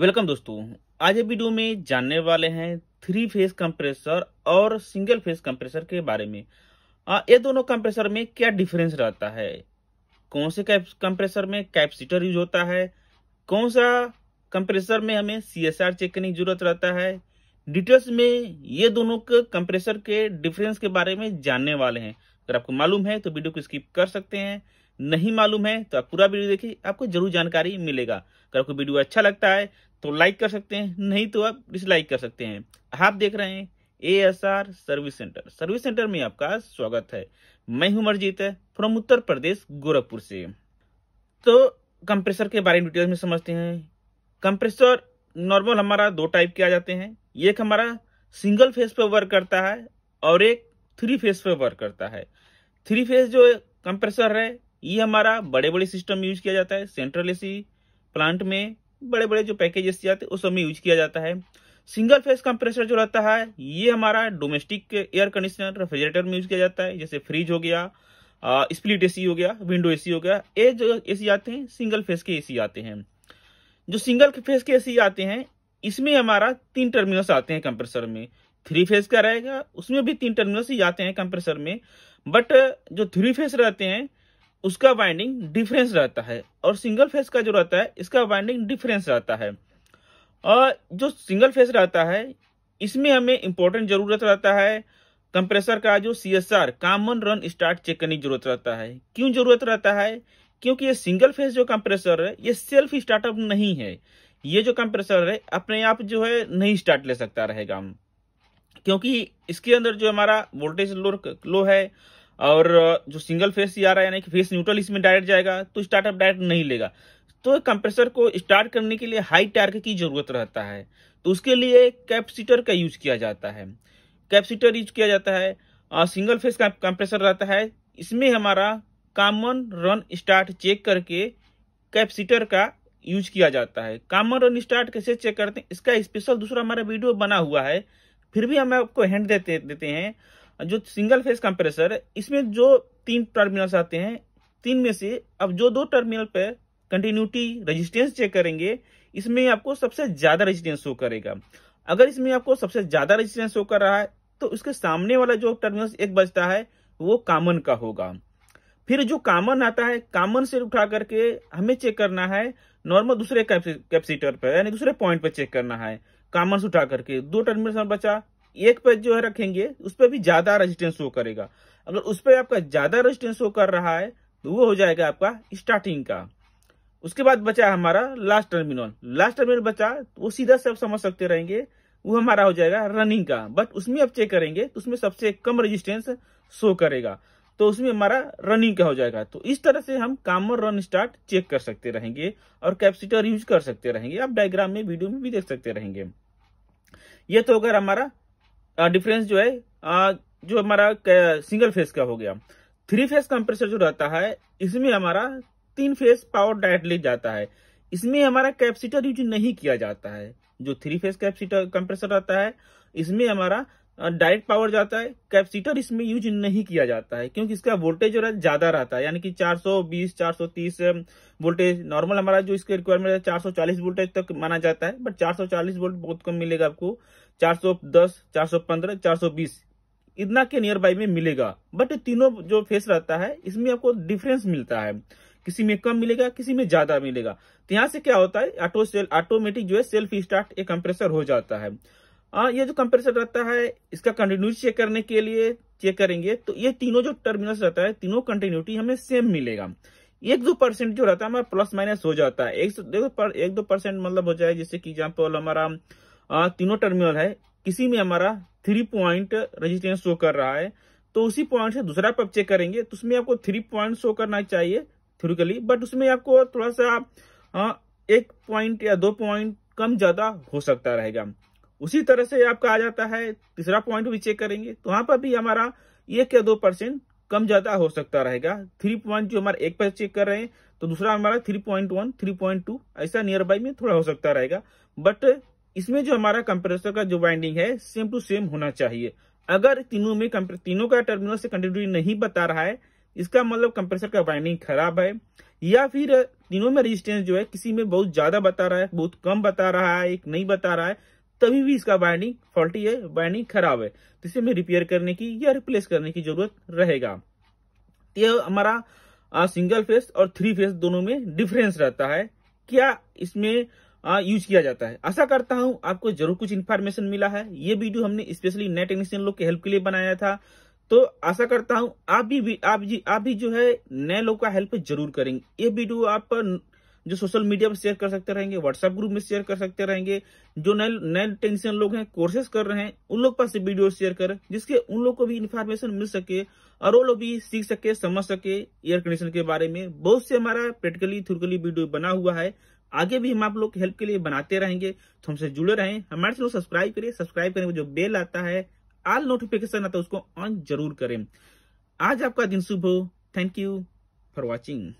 welcome दोस्तों आज video में जानने वाले हैं थ्री फेज कंप्रेसर और सिंगल फेज कंप्रेसर के बारे में ये दोनों कंप्रेसर में क्या डिफरेंस रहता है कौन से कंप्रेसर में कैपेसिटर यूज होता है कौन सा कंप्रेसर में हमें सी एस आर चेक करने की जरूरत रहता है डिटेल्स में ये दोनों के कंप्रेसर के डिफरेंस के बारे में जानने वाले हैं अगर आपको मालूम है तो वीडियो को स्किप कर सकते हैं नहीं मालूम है तो आप पूरा वीडियो देखिए आपको जरूर जानकारी मिलेगा अगर आपको वीडियो अच्छा लगता है तो लाइक कर सकते हैं नहीं तो आप डिसलाइक कर सकते हैं आप देख रहे हैं A S R service centre service centre में आपका स्वागत है मैं हूं मरजीत है फ्रॉम उत्तर प्रदेश गोरखपुर से तो कंप्रेसर के बारे में डिटेल्स में समझते हैं कंप्रेसर नॉर्मल हमारा दो टाइप के आ जाते हैं एक हमारा सिंगल फेस पर वर्क करता है और एक थ्री फेस पर वर्क करता है थ्री फेस जो कंप्रेसर है ये हमारा बड़े बड़े सिस्टम यूज किया जाता है सेंट्रल एसी प्लांट में बड़े बड़े जो पैकेजेस जाते हैं उस समय यूज किया जाता है सिंगल फेस कंप्रेसर जो रहता है ये हमारा डोमेस्टिक एयर कंडीशनर रेफ्रिजरेटर में यूज किया जाता है जैसे फ्रिज हो गया स्प्लिट एसी हो गया विंडो एसी हो गया ये जो एसी आते हैं सिंगल फेस के एसी आते हैं जो सिंगल फेस के एसी आते हैं इसमें हमारा तीन टर्मिनल्स आते हैं कंप्रेसर में थ्री फेस का रहेगा उसमें भी तीन टर्मिनल्स ही आते हैं कंप्रेसर में बट जो थ्री फेस रहते हैं उसका वाइंडिंग डिफरेंस रहता है और सिंगल फेस का जो रहता है इसका वाइंडिंग डिफरेंस रहता है और जो सिंगल फेस रहता है इसमें हमें इंपॉर्टेंट जरूरत रहता है कंप्रेसर का जो C S R common run start check करने की जरूरत रहता है क्यों जरूरत रहता है क्योंकि ये सिंगल फेस जो कंप्रेसर है ये सेल्फ स्टार्टअप नहीं है ये जो कंप्रेसर है अपने आप जो है नहीं स्टार्ट ले सकता रहेगा क्योंकि इसके अंदर जो हमारा वोल्टेज लो, लो है और जो सिंगल फेस ही आ रहा है यानी कि फेस न्यूट्रल इसमें डायरेक्ट जाएगा तो स्टार्टअप डायरेक्ट नहीं लेगा तो कंप्रेसर को स्टार्ट करने के लिए हाई टार्क की जरूरत रहता है तो उसके लिए कैपेसिटर का यूज किया जाता है कैपेसिटर यूज किया जाता है सिंगल फेस का कंप्रेसर रहता है इसमें हमारा कॉमन रन स्टार्ट चेक करके कैपेसिटर का यूज किया जाता है कॉमन रन स्टार्ट कैसे चेक करते हैं इसका स्पेशल दूसरा हमारा वीडियो बना हुआ है फिर भी हम आपको हैंड देते देते हैं जो सिंगल फेस कंप्रेसर है इसमें जो तीन टर्मिनल्स आते हैं तीन में से अब जो दो टर्मिनल पर कंटिन्यूटी रेजिस्टेंस चेक करेंगे इसमें आपको सबसे ज्यादा रेजिस्टेंस शो करेगा अगर इसमें आपको सबसे ज्यादा रेजिस्टेंस शो कर रहा है तो उसके सामने वाला जो टर्मिनल एक बचता है वो कामन का होगा फिर जो कामन आता है कामन से उठा करके हमें चेक करना है नॉर्मल दूसरे कैपेसिटर पर यानी दूसरे पॉइंट पर चेक करना है कामन से उठा करके दो टर्मिनल बचा एक पेज जो है रखेंगे उस पर भी ज्यादा रेजिस्टेंस शो करेगा अगर उस पर आपका ज्यादा रेजिस्टेंस शो कर रहा है तो वो हो जाएगा आपका स्टार्टिंग का उसके बाद बचा हमारा लास्ट टर्मिनल लास्ट टर्मिनल बचा तो वो सीधा से आप समझ सकते रहेंगे वो हमारा हो जाएगा रनिंग का बट उसमें आप चेक करेंगे तो उसमें सबसे कम रेजिस्टेंस शो करेगा तो उसमें हमारा रनिंग का हो जाएगा तो इस तरह से हम कामर रन स्टार्ट चेक कर सकते रहेंगे और कैपेसिटर यूज कर सकते रहेंगे आप डायग्राम में वीडियो में भी देख सकते रहेंगे ये तो अगर हमारा डिफरेंस जो है आ, जो हमारा सिंगल फेज का हो गया थ्री फेज कंप्रेसर जो रहता है इसमें हमारा तीन फेज पावर डायरेक्टली जाता है इसमें हमारा कैपेसिटर यूज नहीं किया जाता है जो थ्री फेज कैपेसिटर कंप्रेसर रहता है इसमें हमारा डायरेक्ट पावर जाता है कैपेसिटर इसमें यूज नहीं किया जाता है क्योंकि इसका वोल्टेज ज्यादा रहता है यानी कि 420 430 वोल्टेज नॉर्मल हमारा जो इसके रिक्वायरमेंट है 440 वोल्टेज तक माना जाता है बट 440 वोल्ट बहुत कम मिलेगा आपको 410 415 420 इतना के नियर बाई में मिलेगा बट तीनों जो फेस रहता है इसमें आपको डिफरेंस मिलता है किसी में कम मिलेगा किसी में ज्यादा मिलेगा तो यहाँ से क्या होता है ऑटो सेल ऑटोमेटिक जो है सेल्फ स्टार्ट एक कंप्रेसर हो जाता है आ, हाँ, ये जो कंप्रेसर रहता है इसका कंटिन्यूटी चेक करने के लिए चेक करेंगे तो ये तीनों जो टर्मिनल्स रहता है तीनों कंटिन्यूटी हमें सेम मिलेगा एक दो परसेंट जो रहता है हमारा प्लस माइनस हो जाता है एक, दो पर, एक दो परसेंट मतलब हो जाए जैसे कि एग्जाम्पल हमारा तीनों टर्मिनल है किसी में हमारा थ्री पॉइंट रजिस्ट्रेंस शो कर रहा है तो उसी पॉइंट से दूसरा पब चेक करेंगे तो उसमें आपको थ्री पॉइंट शो करना चाहिए थ्योरिकली बट उसमें आपको थोड़ा सा एक पॉइंट या दो पॉइंट कम ज्यादा हो सकता रहेगा उसी तरह से आपका आ जाता है तीसरा पॉइंट भी चेक करेंगे तो वहां पर भी हमारा एक या दो परसेंट कम ज्यादा हो सकता रहेगा थ्री पॉइंट जो हमारा एक पर चेक कर रहे हैं तो दूसरा हमारा three point one three point two ऐसा नियर बाई में थोड़ा हो सकता रहेगा बट इसमें जो हमारा कंप्रेसर का जो बाइंडिंग है सेम टू सेम होना चाहिए अगर तीनों में तीनों का टर्मिनल से कंटिन्यूटी नहीं बता रहा है इसका मतलब कंप्रेसर का बाइंडिंग खराब है या फिर तीनों में रेजिस्टेंस जो है किसी में बहुत ज्यादा बता रहा है बहुत कम बता रहा है एक नहीं बता रहा है तभी भी इसका वायरिंग फॉल्टी है वायरिंग खराब है तो इसे हमें रिपेयर करने की या रिप्लेस करने की जरूरत रहेगा तो यह हमारा सिंगल फेस और थ्री फेस दोनों में डिफरेंस रहता है क्या इसमें आ, यूज किया जाता है आशा करता हूं आपको जरूर कुछ इन्फॉर्मेशन मिला है ये वीडियो हमने स्पेशली नए टेक्नीशियन लोग के हेल्प के लिए बनाया था तो आशा करता हूं आप भी, भी आप जी आप भी जो है नए लोग का हेल्प जरूर करेंगे ये वीडियो आप जो सोशल मीडिया पर शेयर कर सकते रहेंगे व्हाट्सएप ग्रुप में शेयर कर सकते रहेंगे जो नए नए टेंशन लोग हैं कोर्सेस कर रहे हैं उन लोग पास वीडियो शेयर करें जिसके उन लोग को भी इन्फॉर्मेशन मिल सके और वो लोग भी सीख सके समझ सके एयर कंडीशन के बारे में बहुत से हमारा प्रैक्टिकली थ्रकली वीडियो बना हुआ है आगे भी हम आप लोग हेल्प के लिए बनाते रहेंगे तो हमसे जुड़े रहें हमारे चैनल सब्सक्राइब करें सब्सक्राइब करने में जो बेल आता है आल नोटिफिकेशन आता है उसको ऑन जरूर करें आज आपका दिन शुभ हो थैंक यू फॉर वॉचिंग